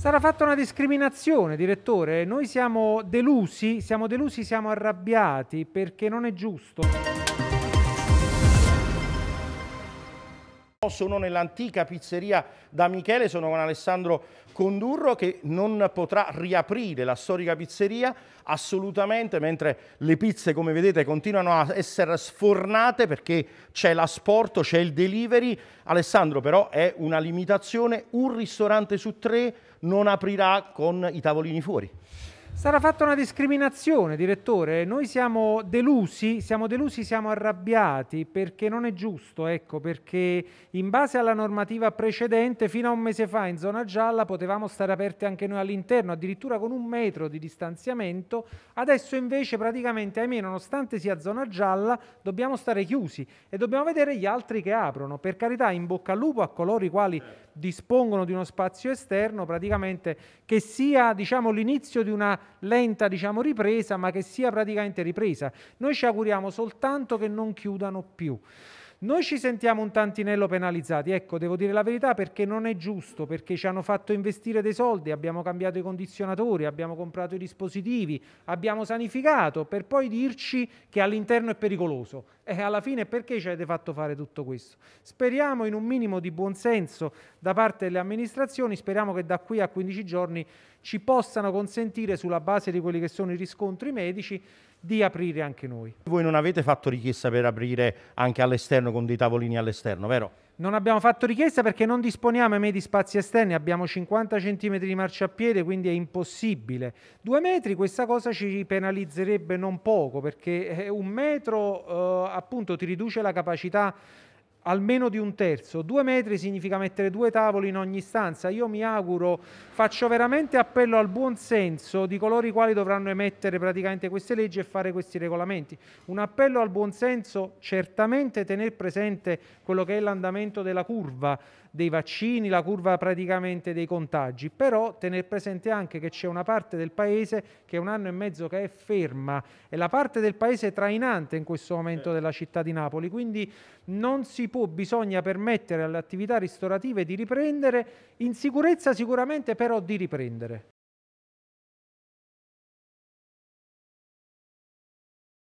Sarà fatta una discriminazione, direttore. Noi siamo delusi, siamo delusi, siamo arrabbiati perché non è giusto. Sono nell'antica pizzeria da Michele, sono con Alessandro Condurro che non potrà riaprire la storica pizzeria assolutamente, mentre le pizze come vedete continuano a essere sfornate perché c'è l'asporto, c'è il delivery. Alessandro però è una limitazione, un ristorante su tre non aprirà con i tavolini fuori. Sarà fatta una discriminazione, direttore. Noi siamo delusi, siamo delusi, siamo arrabbiati perché non è giusto, ecco, perché in base alla normativa precedente, fino a un mese fa in zona gialla potevamo stare aperti anche noi all'interno, addirittura con un metro di distanziamento. Adesso invece praticamente, ahimè, nonostante sia zona gialla, dobbiamo stare chiusi e dobbiamo vedere gli altri che aprono. Per carità, in bocca al lupo a coloro i quali dispongono di uno spazio esterno, praticamente che sia diciamo, l'inizio di una lenta diciamo, ripresa, ma che sia praticamente ripresa. Noi ci auguriamo soltanto che non chiudano più. Noi ci sentiamo un tantinello penalizzati, ecco, devo dire la verità perché non è giusto, perché ci hanno fatto investire dei soldi, abbiamo cambiato i condizionatori, abbiamo comprato i dispositivi, abbiamo sanificato, per poi dirci che all'interno è pericoloso. E alla fine perché ci avete fatto fare tutto questo? Speriamo in un minimo di buonsenso da parte delle amministrazioni, speriamo che da qui a 15 giorni ci possano consentire sulla base di quelli che sono i riscontri medici di aprire anche noi. Voi non avete fatto richiesta per aprire anche all'esterno all'interno con dei tavolini all'esterno, vero? Non abbiamo fatto richiesta perché non disponiamo ahimè, di spazi esterni, abbiamo 50 cm di marciapiede, quindi è impossibile. Due metri, questa cosa ci penalizzerebbe non poco, perché eh, un metro eh, appunto ti riduce la capacità almeno di un terzo. Due metri significa mettere due tavoli in ogni stanza. Io mi auguro, faccio veramente appello al buon senso di coloro i quali dovranno emettere praticamente queste leggi e fare questi regolamenti. Un appello al buon senso, certamente tenere presente quello che è l'andamento della curva, dei vaccini, la curva praticamente dei contagi, però tenere presente anche che c'è una parte del paese che è un anno e mezzo che è ferma è la parte del paese trainante in questo momento della città di Napoli, quindi non si può, bisogna permettere alle attività ristorative di riprendere, in sicurezza sicuramente però di riprendere.